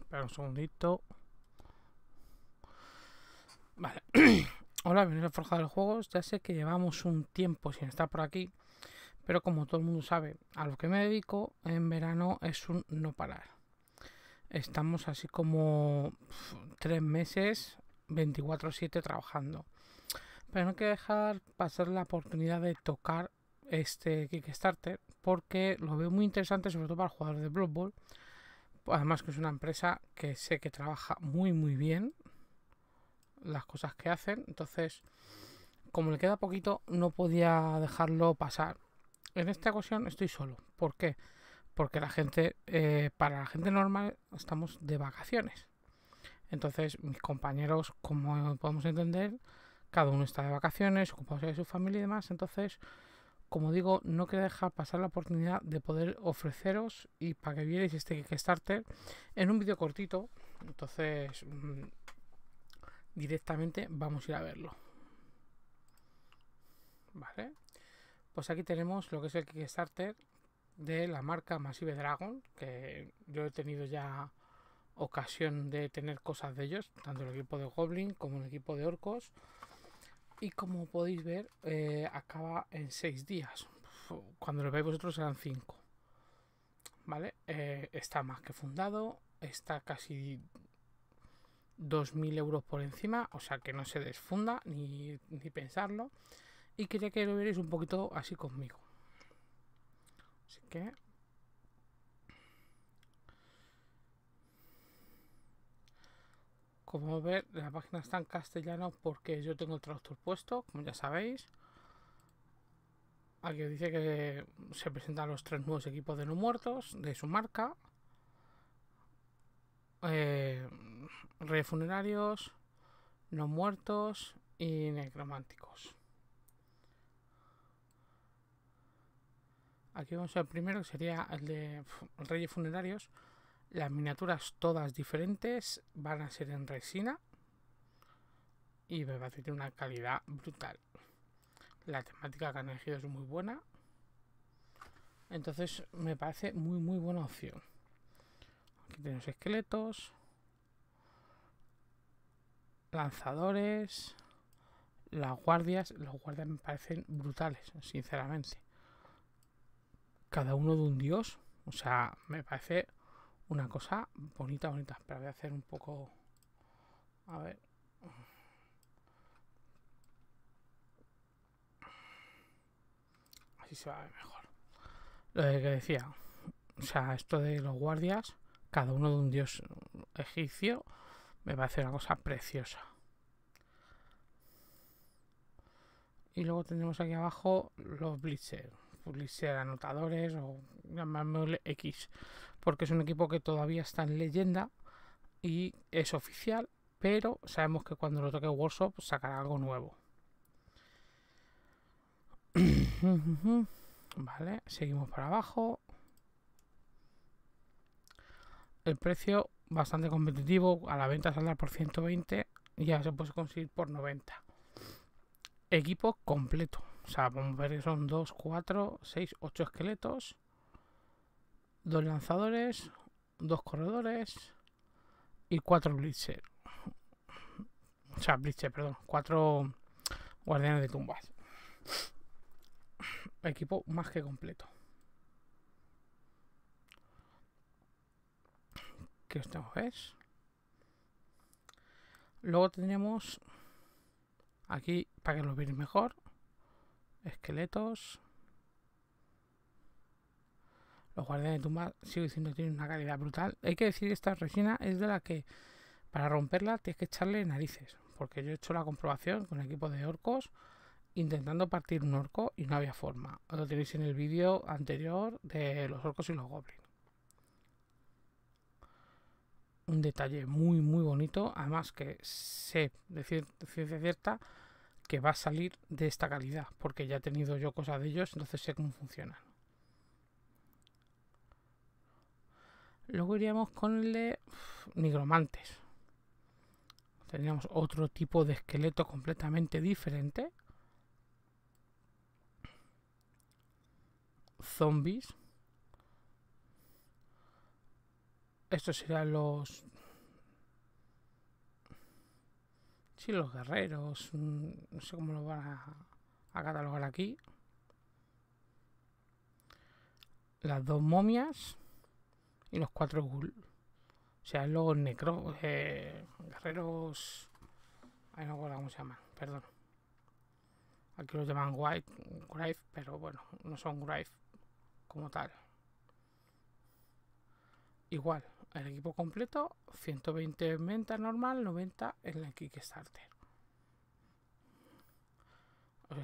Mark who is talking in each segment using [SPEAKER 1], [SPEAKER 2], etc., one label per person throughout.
[SPEAKER 1] espera un segundito. Vale. Hola, bienvenidos a Forja de los Juegos. Ya sé que llevamos un tiempo sin estar por aquí, pero como todo el mundo sabe, a lo que me dedico en verano es un no parar. Estamos así como tres meses, 24-7 trabajando. Pero no quiero dejar pasar la oportunidad de tocar este Kickstarter porque lo veo muy interesante, sobre todo para jugadores de Blood Bowl Además que es una empresa que sé que trabaja muy muy bien las cosas que hacen. Entonces, como le queda poquito, no podía dejarlo pasar. En esta ocasión estoy solo. ¿Por qué? Porque la gente, eh, para la gente normal, estamos de vacaciones. Entonces, mis compañeros, como podemos entender, cada uno está de vacaciones, ocupados de su familia y demás. Entonces, como digo, no quiero dejar pasar la oportunidad de poder ofreceros y para que vierais este Kickstarter en un vídeo cortito. Entonces, mm, directamente vamos a ir a verlo. pues aquí tenemos lo que es el Kickstarter de la marca Massive Dragon, que yo he tenido ya ocasión de tener cosas de ellos, tanto el equipo de Goblin como el equipo de Orcos. Y como podéis ver, eh, acaba en 6 días. Cuando lo veis vosotros eran 5. ¿Vale? Eh, está más que fundado. Está casi 2.000 euros por encima. O sea que no se desfunda ni, ni pensarlo. Y quería que lo vierais un poquito así conmigo. Así que Como ver, la página está en castellano porque yo tengo el traductor puesto, como ya sabéis. Aquí dice que se presentan los tres nuevos equipos de no muertos de su marca. Eh, Reyes funerarios, no muertos y necrománticos. Aquí vamos al primero, que sería el de Reyes Funerarios. Las miniaturas todas diferentes van a ser en resina y me parece que tiene una calidad brutal. La temática que han elegido es muy buena. Entonces me parece muy muy buena opción. Aquí tenemos esqueletos, lanzadores, las guardias. Los guardias me parecen brutales, sinceramente. Cada uno de un dios. O sea, me parece una cosa bonita, bonita. Pero voy a hacer un poco... A ver... Así se va a ver mejor. Lo que decía. O sea, esto de los guardias, cada uno de un dios egipcio, me parece una cosa preciosa. Y luego tenemos aquí abajo los blitzer. Blitzer anotadores o llamémosle X porque es un equipo que todavía está en leyenda y es oficial, pero sabemos que cuando lo toque Workshop pues, sacará algo nuevo. vale, seguimos para abajo. El precio bastante competitivo, a la venta saldrá por 120 y ya se puede conseguir por 90. Equipo completo. O sea, vamos a ver que son 2, 4, 6, 8 esqueletos dos lanzadores, dos corredores y cuatro blitzer. O sea, blitzer, perdón, cuatro guardianes de tumbas. Equipo más que completo. ¿Qué os tengo Luego tenemos aquí, para que lo veáis mejor, esqueletos. Los Guardianes de Tumba sigo diciendo que tienen una calidad brutal. Hay que decir que esta resina es de la que para romperla tienes que echarle narices. Porque yo he hecho la comprobación con equipo de orcos intentando partir un orco y no había forma. Lo tenéis en el vídeo anterior de los orcos y los goblins. Un detalle muy muy bonito, además que sé de ciencia cierta que va a salir de esta calidad, porque ya he tenido yo cosas de ellos, entonces sé cómo funcionan. Luego iríamos con el de nigromantes. Teníamos otro tipo de esqueleto completamente diferente. Zombies. Estos serían los... Sí, los guerreros. Mm, no sé cómo lo van a catalogar aquí. Las dos momias y los cuatro ghouls O sea, los necro. Eh, guerreros. Ay, no recuerdo cómo se llaman, perdón. Aquí los llaman White, Grave, pero bueno, no son Grave como tal. Igual, el equipo completo, 120 en venta normal, 90 en la Kickstarter.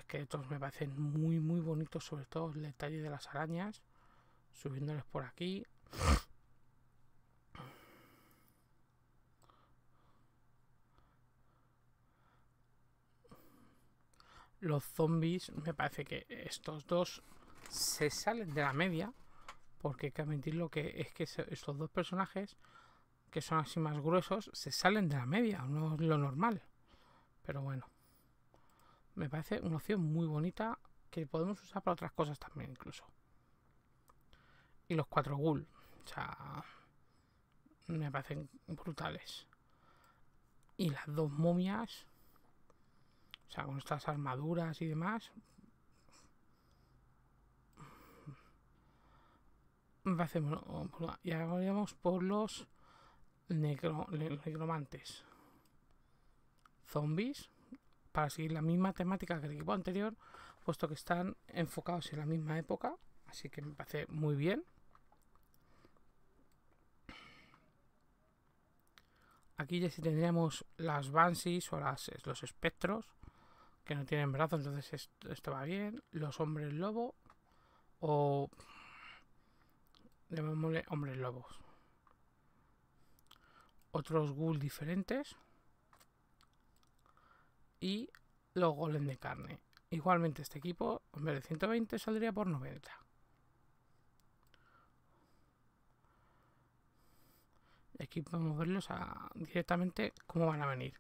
[SPEAKER 1] que estos me parecen muy, muy bonitos, sobre todo el detalle de las arañas, subiéndoles por aquí. los zombies, me parece que estos dos se salen de la media. Porque hay que admitir lo que es que estos dos personajes, que son así más gruesos, se salen de la media, no es lo normal. Pero bueno, me parece una opción muy bonita que podemos usar para otras cosas también incluso. Y los cuatro ghouls. o sea, me parecen brutales. Y las dos momias, o sea, con estas armaduras y demás. y ahora vamos por los necromantes. Zombies. Para seguir la misma temática que el equipo anterior, puesto que están enfocados en la misma época. Así que me parece muy bien. Aquí ya si tendríamos las Banshees o los espectros no tienen brazos, entonces esto, va bien. Los hombres lobo o... Llamémosle hombres lobos. Otros ghouls diferentes. Y los golem de carne. Igualmente este equipo, en vez de 120, saldría por 90. Y aquí podemos verlos a, directamente cómo van a venir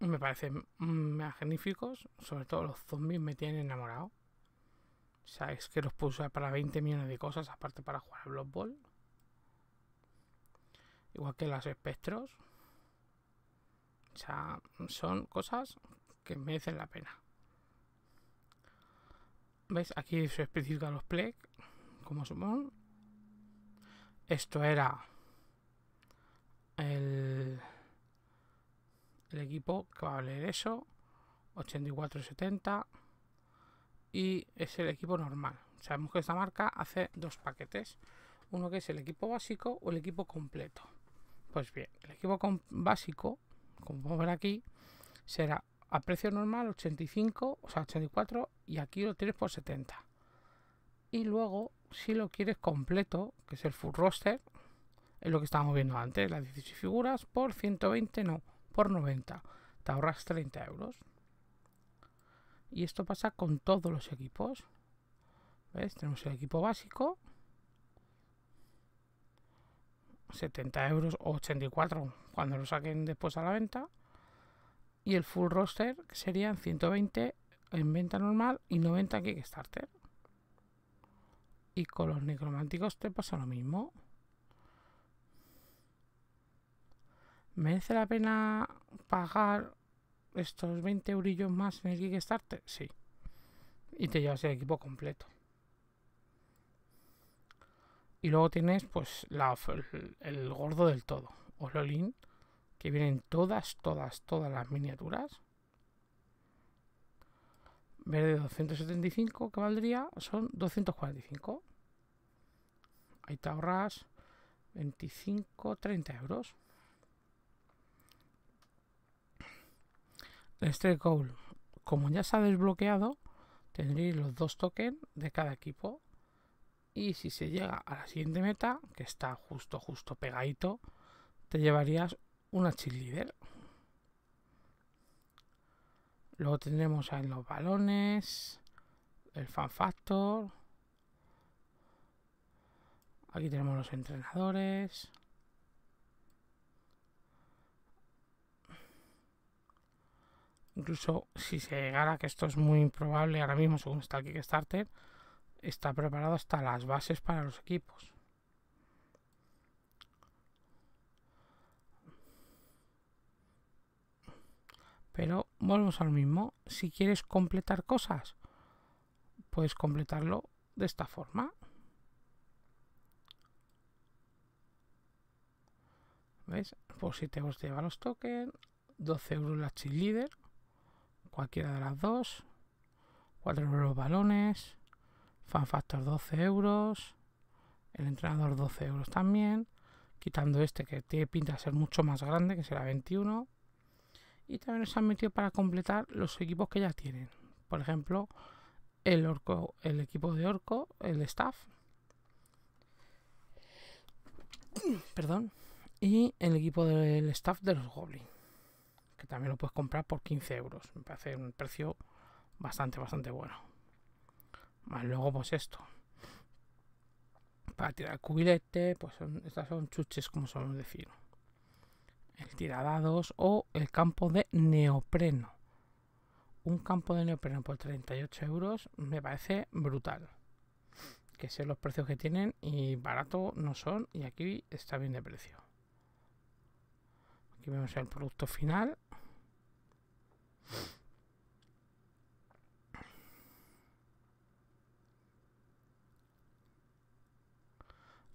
[SPEAKER 1] me parecen magníficos, sobre todo los zombies me tienen enamorado. O sea, es que los puedo para 20 millones de cosas, aparte para jugar al Blood Igual que los espectros. O sea, son cosas que merecen la pena. ¿Veis? Aquí se especifica los Plague, como supongo. Esto era el el equipo que va a valer eso, 84,70 y es el equipo normal. Sabemos que esta marca hace dos paquetes, uno que es el equipo básico o el equipo completo. Pues bien, el equipo básico, como podemos ver aquí, será a precio normal 85, o sea 84 y aquí lo tienes por 70. Y luego, si lo quieres completo, que es el full roster, es lo que estábamos viendo antes, las 16 figuras por 120 no, por 90. Te ahorras 30 euros. Y esto pasa con todos los equipos. Tenemos el equipo básico. 70 euros o 84 cuando lo saquen después a la venta. Y el full roster serían 120 en venta normal y 90 en Kickstarter. Y con los necrománticos te pasa lo mismo. ¿Merece la pena pagar estos 20 eurillos más en el Kickstarter? Sí. Y te llevas el equipo completo. Y luego tienes pues el, gordo del todo, Lolin. que vienen todas, todas, todas las miniaturas. Verde 275, ¿Qué valdría, son 245. Ahí te ahorras 25, 30 euros. este goal, como ya se ha desbloqueado, tendréis los dos tokens de cada equipo. Y si se llega a la siguiente meta, que está justo, justo pegadito, te llevarías una cheerleader. Luego tendremos en los balones, el fan factor. Aquí tenemos los entrenadores. Incluso si se llegara, que esto es muy improbable ahora mismo según está el Kickstarter, está preparado hasta las bases para los equipos. Pero volvemos al mismo, si quieres completar cosas, puedes completarlo de esta forma. ¿Ves? Por si te te llevar los tokens, 12 euros la leader cualquiera de las dos. 4 euros balones. Fan 12 euros. El entrenador 12 euros también. Quitando este que tiene pinta de ser mucho más grande, que será 21. Y también se han metido para completar los equipos que ya tienen. Por ejemplo, el orco, el equipo de orco, el staff. Perdón. Y el equipo del staff de los goblins también lo puedes comprar por 15 euros. Me parece un precio bastante, bastante bueno. Más luego, pues esto. Para tirar cubilete, pues son, estas son chuches, como solemos decir. El tiradados o el campo de neopreno. Un campo de neopreno por 38 euros me parece brutal. Que sean los precios que tienen y barato no son. Y aquí está bien de precio. Aquí vemos el producto final.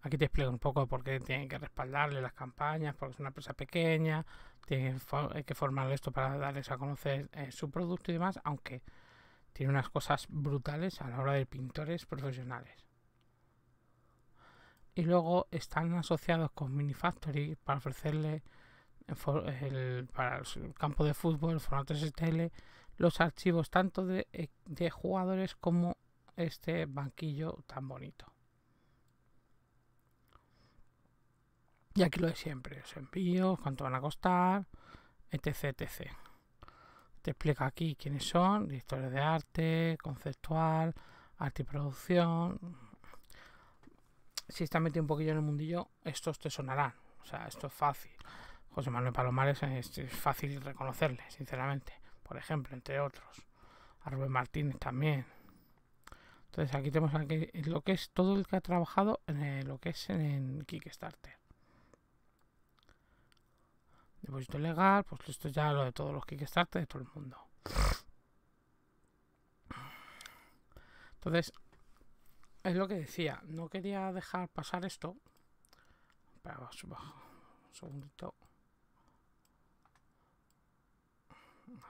[SPEAKER 1] Aquí te explico un poco por qué tienen que respaldarle las campañas, porque es una empresa pequeña, tienen que formar esto para darles a conocer eh, su producto y demás, aunque tiene unas cosas brutales a la hora de pintores profesionales. Y luego están asociados con Minifactory para ofrecerle el, para el campo de fútbol, el formato STL, los archivos tanto eh, de, jugadores como este banquillo tan bonito. Y aquí lo de siempre, los envíos, cuánto van a costar, etc, etc. Te explica aquí quiénes son, directores de arte, conceptual, arte y producción. Si estás metido un poquillo en el mundillo, estos te sonarán. O sea, esto es fácil. José Manuel Palomares es, es fácil reconocerle, sinceramente. Por ejemplo, entre otros. A Rubén Martínez también. Entonces aquí tenemos aquí lo que es todo el que ha trabajado en eh, lo que es en, Kickstarter. Depósito legal, pues esto ya lo de todos los Kickstarter de todo el mundo. Entonces, es lo que decía, no quería dejar pasar esto. para un segundito.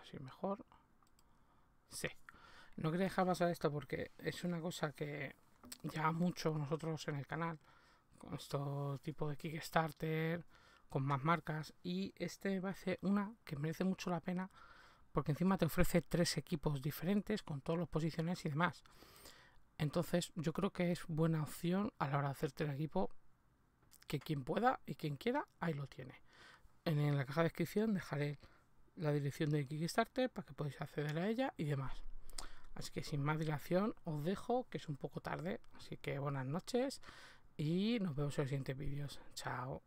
[SPEAKER 1] Así mejor. Sí. No quería dejar pasar esto porque es una cosa que ya mucho nosotros en el canal. Con este tipo de Kickstarter, con más marcas. Y este va a ser una que merece mucho la pena porque encima te ofrece tres equipos diferentes con todos los posiciones y demás. Entonces yo creo que es buena opción a la hora de hacerte el equipo que quien pueda y quien quiera, ahí lo tiene. En la caja de descripción dejaré la dirección de Kickstarter para que podáis acceder a ella y demás. Así que sin más dilación os dejo, que es un poco tarde. Así que buenas noches y nos vemos en los siguientes vídeos. Chao.